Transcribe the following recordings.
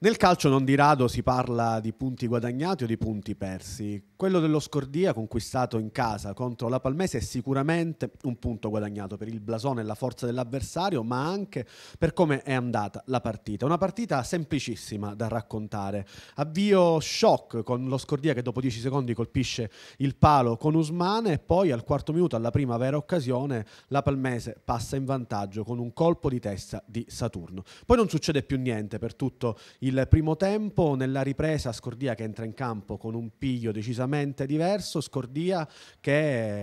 Nel calcio non di rado si parla di punti guadagnati o di punti persi. Quello dello Scordia conquistato in casa contro la Palmese è sicuramente un punto guadagnato per il blasone e la forza dell'avversario, ma anche per come è andata la partita. Una partita semplicissima da raccontare. Avvio shock con lo Scordia che dopo 10 secondi colpisce il palo con Usmane e poi al quarto minuto, alla prima vera occasione, la Palmese passa in vantaggio con un colpo di testa di Saturno. Poi non succede più niente per tutto il il primo tempo nella ripresa Scordia che entra in campo con un piglio decisamente diverso, Scordia che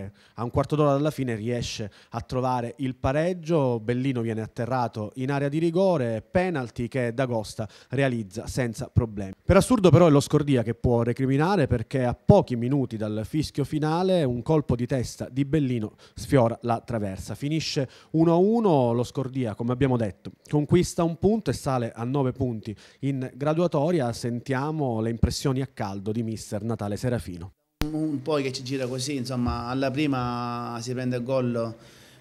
eh, a un quarto d'ora dalla fine riesce a trovare il pareggio, Bellino viene atterrato in area di rigore, penalty che D'Agosta realizza senza problemi. Per assurdo però è lo Scordia che può recriminare perché a pochi minuti dal fischio finale un colpo di testa di Bellino sfiora la traversa. Finisce 1-1, lo Scordia come abbiamo detto conquista un punto e sale a 9 punti in in graduatoria sentiamo le impressioni a caldo di mister Natale Serafino. Un po' che ci gira così, insomma, alla prima si prende il gol,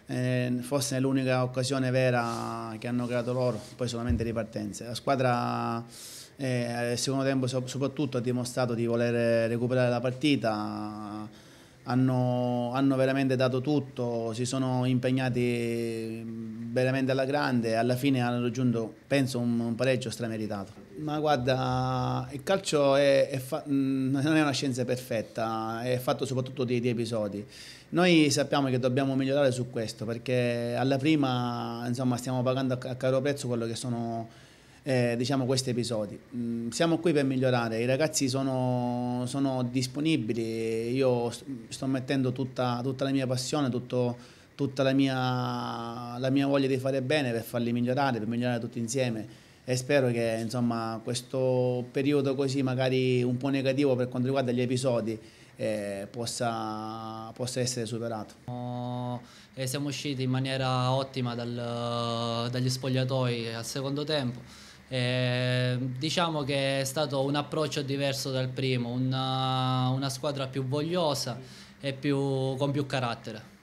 eh, forse è l'unica occasione vera che hanno creato loro, poi solamente ripartenze. La squadra eh, secondo tempo soprattutto ha dimostrato di voler recuperare la partita, hanno, hanno veramente dato tutto, si sono impegnati veramente alla grande e alla fine hanno raggiunto, penso, un, un pareggio strameritato. Ma guarda, il calcio è, è fa- mm, non è una scienza perfetta, è fatto soprattutto di, di, episodi. Noi sappiamo che dobbiamo migliorare su questo perché alla prima insomma, stiamo pagando a caro prezzo quello che sono eh, diciamo, questi episodi. Mm, siamo qui per migliorare, i ragazzi sono, sono disponibili, io sto mettendo tutta, tutta la mia passione, tutto tutta la mia, la mia voglia di fare bene per farli migliorare, per migliorare tutti insieme e spero che insomma, questo periodo così magari un po' negativo per quanto riguarda gli episodi eh, possa, possa, essere superato. Oh, siamo usciti in maniera ottima dal, dagli spogliatoi al secondo tempo. Eh, diciamo che è stato un approccio diverso dal primo, una, una squadra più vogliosa e più, con più carattere.